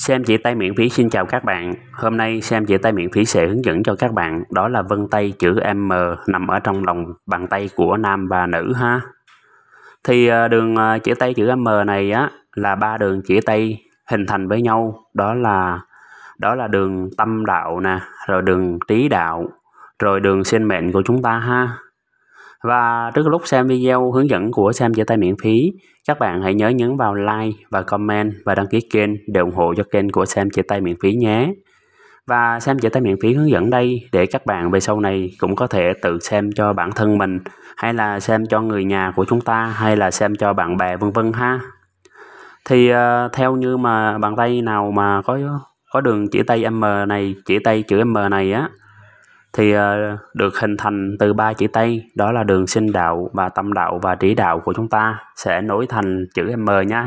Xem chỉ tay miễn phí xin chào các bạn. Hôm nay xem chỉ tay miễn phí sẽ hướng dẫn cho các bạn đó là vân tay chữ M nằm ở trong lòng bàn tay của nam và nữ ha. Thì à, đường à, chỉ tay chữ M này á là ba đường chỉ tay hình thành với nhau, đó là đó là đường tâm đạo nè, rồi đường trí đạo, rồi đường sinh mệnh của chúng ta ha. Và trước lúc xem video hướng dẫn của xem giơ tay miễn phí, các bạn hãy nhớ nhấn vào like và comment và đăng ký kênh để ủng hộ cho kênh của xem giơ tay miễn phí nhé. Và xem giơ tay miễn phí hướng dẫn đây để các bạn về sau này cũng có thể tự xem cho bản thân mình hay là xem cho người nhà của chúng ta hay là xem cho bạn bè vân vân ha. Thì uh, theo như mà bàn tay nào mà có có đường chỉ tay M này, chỉ tay chữ M này á thì ờ, được hình thành từ ba chữ Tây, đó là đường sinh đạo và tâm đạo và trí đạo của chúng ta sẽ nối thành chữ M nhé.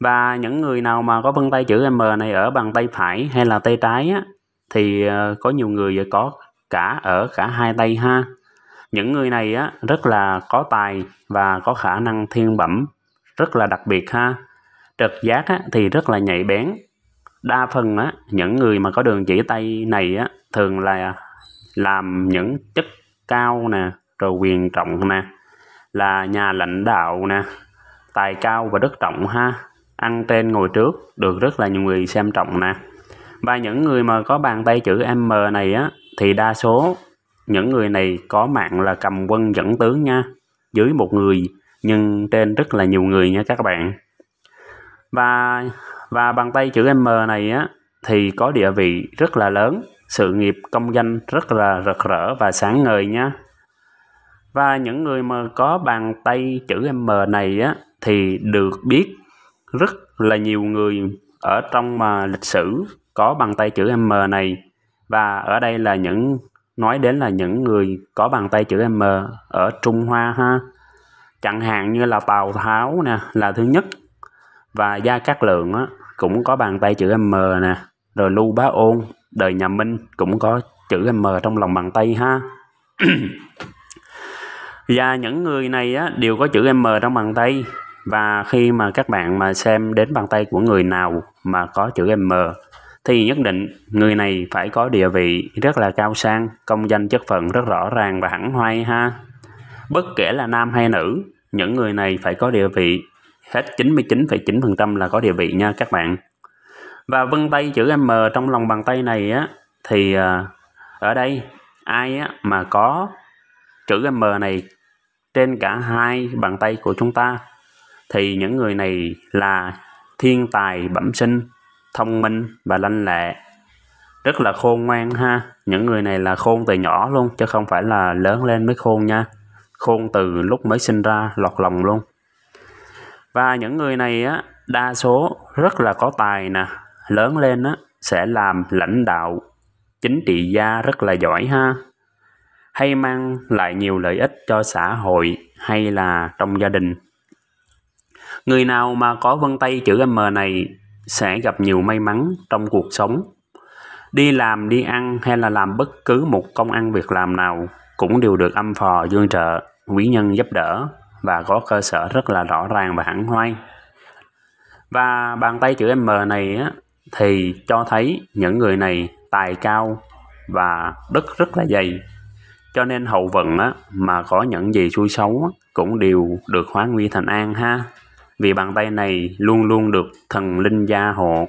Và những người nào mà có vân tay chữ M này ở bàn tay phải hay là tay trái á, thì ờ, có nhiều người có cả ở cả hai tay ha. Những người này á, rất là có tài và có khả năng thiên bẩm, rất là đặc biệt ha. Trực giác á, thì rất là nhạy bén. Đa phần á, những người mà có đường chỉ tay này á, thường là làm những chức cao nè rồi quyền trọng nè là nhà lãnh đạo nè tài cao và đức trọng ha ăn trên ngồi trước được rất là nhiều người xem trọng nè và những người mà có bàn tay chữ M này á thì đa số những người này có mạng là cầm quân dẫn tướng nha dưới một người nhưng trên rất là nhiều người nha các bạn và và bàn tay chữ M này á thì có địa vị rất là lớn sự nghiệp công danh rất là rực rỡ và sáng ngời nha Và những người mà có bàn tay chữ M này á, thì được biết rất là nhiều người ở trong mà lịch sử có bàn tay chữ M này và ở đây là những nói đến là những người có bàn tay chữ M ở Trung Hoa ha. Chẳng hạn như là Tào Tháo nè là thứ nhất và Gia Cát Lượng á, cũng có bàn tay chữ M nè rồi Lưu Bá Ôn đời nhà Minh cũng có chữ M trong lòng bàn tay ha và những người này á, đều có chữ M trong bàn tay và khi mà các bạn mà xem đến bàn tay của người nào mà có chữ M thì nhất định người này phải có địa vị rất là cao sang, công danh chất phận rất rõ ràng và hẳn hoai ha. Bất kể là nam hay nữ, những người này phải có địa vị hết 99,9% là có địa vị nha các bạn và vân tay chữ M trong lòng bàn tay này á thì à, ở đây ai á mà có chữ M này trên cả hai bàn tay của chúng ta thì những người này là thiên tài bẩm sinh, thông minh và lanh lẹ. Rất là khôn ngoan ha, những người này là khôn từ nhỏ luôn chứ không phải là lớn lên mới khôn nha. Khôn từ lúc mới sinh ra lọt lòng luôn. Và những người này á đa số rất là có tài nè, lớn lên á, sẽ làm lãnh đạo chính trị gia rất là giỏi ha hay mang lại nhiều lợi ích cho xã hội hay là trong gia đình người nào mà có vân tay chữ m này sẽ gặp nhiều may mắn trong cuộc sống đi làm đi ăn hay là làm bất cứ một công ăn việc làm nào cũng đều được âm phò dương trợ quý nhân giúp đỡ và có cơ sở rất là rõ ràng và hẳn hoai và bàn tay chữ m này á, thì cho thấy những người này tài cao và đất rất là dày. Cho nên hậu vận á, mà có những gì xui xấu á, cũng đều được hóa nguy thành an ha. Vì bàn tay này luôn luôn được thần linh gia hộ,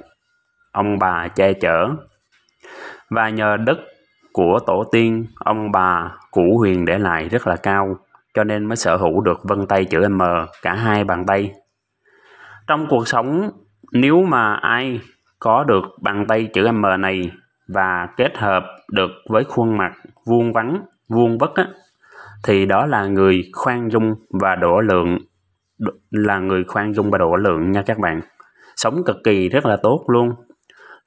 ông bà che chở. Và nhờ đất của tổ tiên, ông bà, cũ huyền để lại rất là cao, cho nên mới sở hữu được vân tay chữ M, cả hai bàn tay. Trong cuộc sống, nếu mà ai có được bằng tay chữ M này và kết hợp được với khuôn mặt vuông vắn, vuông vất á, thì đó là người khoan dung và độ lượng là người khoan dung và độ lượng nha các bạn sống cực kỳ rất là tốt luôn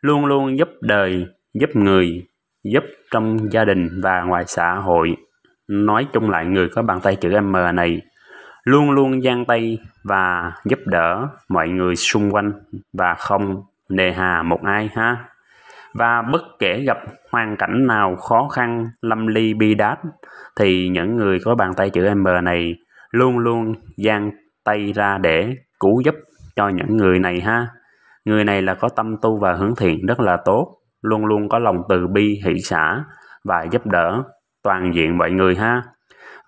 luôn luôn giúp đời giúp người giúp trong gia đình và ngoài xã hội nói chung lại người có bàn tay chữ M này luôn luôn giang tay và giúp đỡ mọi người xung quanh và không nề hà một ai ha và bất kể gặp hoàn cảnh nào khó khăn lâm ly bi đát thì những người có bàn tay chữ M này luôn luôn giang tay ra để cứu giúp cho những người này ha người này là có tâm tu và hướng thiện rất là tốt luôn luôn có lòng từ bi hỷ xã và giúp đỡ toàn diện mọi người ha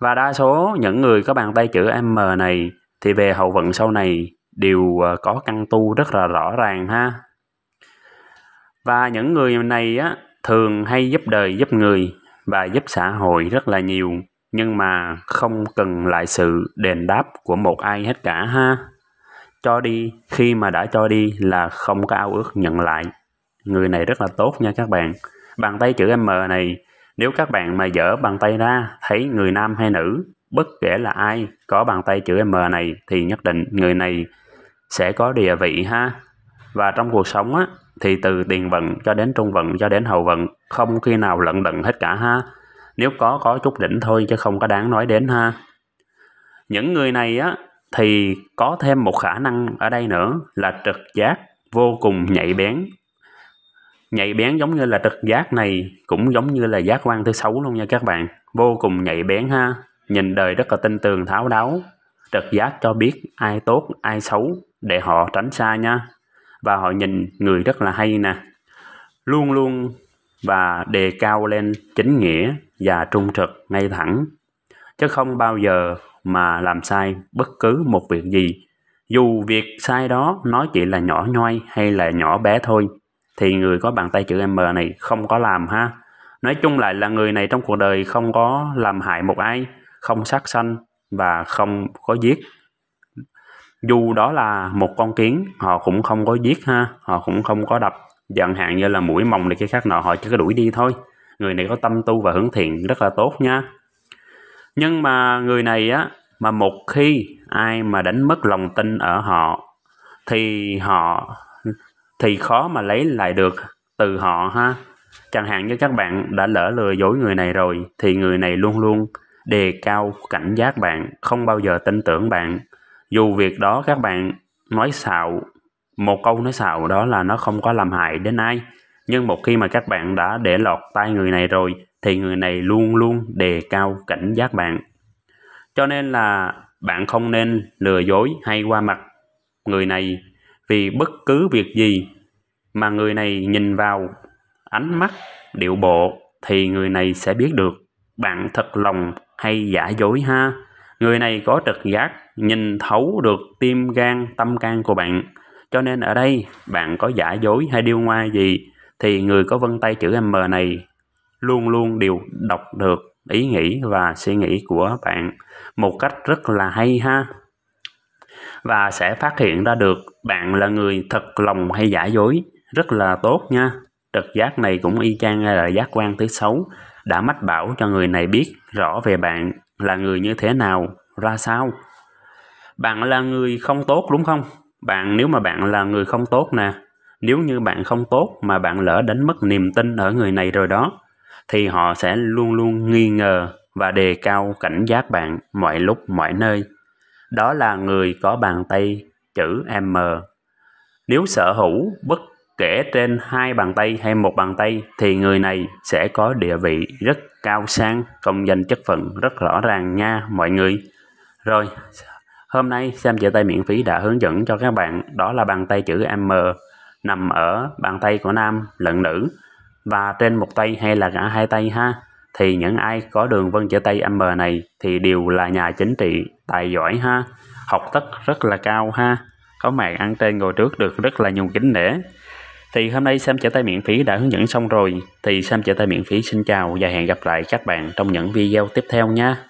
và đa số những người có bàn tay chữ M này thì về hậu vận sau này đều ờ, có căn tu rất là rõ ràng ha và những người này á, thường hay giúp đời giúp người và giúp xã hội rất là nhiều nhưng mà không cần lại sự đền đáp của một ai hết cả ha cho đi khi mà đã cho đi là không có ao ước nhận lại người này rất là tốt nha các bạn bàn tay chữ M này nếu các bạn mà dở bàn tay ra thấy người nam hay nữ bất kể là ai có bàn tay chữ M này thì nhất định người này sẽ có địa vị ha và trong cuộc sống á thì từ tiền vận cho đến trung vận cho đến hậu vận không khi nào lận đận hết cả ha. Nếu có có chút đỉnh thôi chứ không có đáng nói đến ha. Những người này á thì có thêm một khả năng ở đây nữa là trực giác vô cùng nhạy bén. Nhạy bén giống như là trực giác này cũng giống như là giác quan thứ sáu luôn nha các bạn. Vô cùng nhạy bén ha, nhìn đời rất là tinh tường tháo đáo, trực giác cho biết ai tốt ai xấu để họ tránh xa nha và họ nhìn người rất là hay nè luôn luôn và đề cao lên chính nghĩa và trung thực ngay thẳng chứ không bao giờ mà làm sai bất cứ một việc gì dù việc sai đó nói chỉ là nhỏ nhoi hay là nhỏ bé thôi thì người có bàn tay chữ M này không có làm ha nói chung lại là người này trong cuộc đời không có làm hại một ai không sát sanh và không có giết dù đó là một con kiến họ cũng không có giết ha họ cũng không có đập chẳng hạn như là mũi mồng này cái khác nọ họ chỉ có đuổi đi thôi người này có tâm tu và hướng thiện rất là tốt nha nhưng mà người này á mà một khi ai mà đánh mất lòng tin ở họ thì họ thì khó mà lấy lại được từ họ ha chẳng hạn như các bạn đã lỡ lừa dối người này rồi thì người này luôn luôn đề cao cảnh giác bạn không bao giờ tin tưởng bạn dù việc đó các bạn nói xạo một câu nói xạo đó là nó không có làm hại đến ai nhưng một khi mà các bạn đã để lọt tai người này rồi thì người này luôn luôn đề cao cảnh giác bạn cho nên là bạn không nên lừa dối hay qua mặt người này vì bất cứ việc gì mà người này nhìn vào ánh mắt điệu bộ thì người này sẽ biết được bạn thật lòng hay giả dối ha người này có trực giác nhìn thấu được tim gan tâm can của bạn cho nên ở đây bạn có giả dối hay điêu ngoa gì thì người có vân tay chữ M này luôn luôn đều đọc được ý nghĩ và suy nghĩ của bạn một cách rất là hay ha và sẽ phát hiện ra được bạn là người thật lòng hay giả dối rất là tốt nha trực giác này cũng y chang là giác quan thứ sáu đã mách bảo cho người này biết rõ về bạn là người như thế nào ra sao bạn là người không tốt đúng không bạn nếu mà bạn là người không tốt nè nếu như bạn không tốt mà bạn lỡ đánh mất niềm tin ở người này rồi đó thì họ sẽ luôn luôn nghi ngờ và đề cao cảnh giác bạn mọi lúc mọi nơi đó là người có bàn tay chữ m nếu sở hữu bất kể trên hai bàn tay hay một bàn tay thì người này sẽ có địa vị rất cao sang công danh chất phận rất rõ ràng nha mọi người rồi Hôm nay xem chữ tay miễn phí đã hướng dẫn cho các bạn đó là bàn tay chữ M nằm ở bàn tay của nam lẫn nữ và trên một tay hay là cả hai tay ha thì những ai có đường vân chữ tay M này thì đều là nhà chính trị tài giỏi ha học thức rất là cao ha có mạng ăn trên ngồi trước được rất là nhiều kính nể thì hôm nay xem chữ tay miễn phí đã hướng dẫn xong rồi thì xem chữ tay miễn phí xin chào và hẹn gặp lại các bạn trong những video tiếp theo nha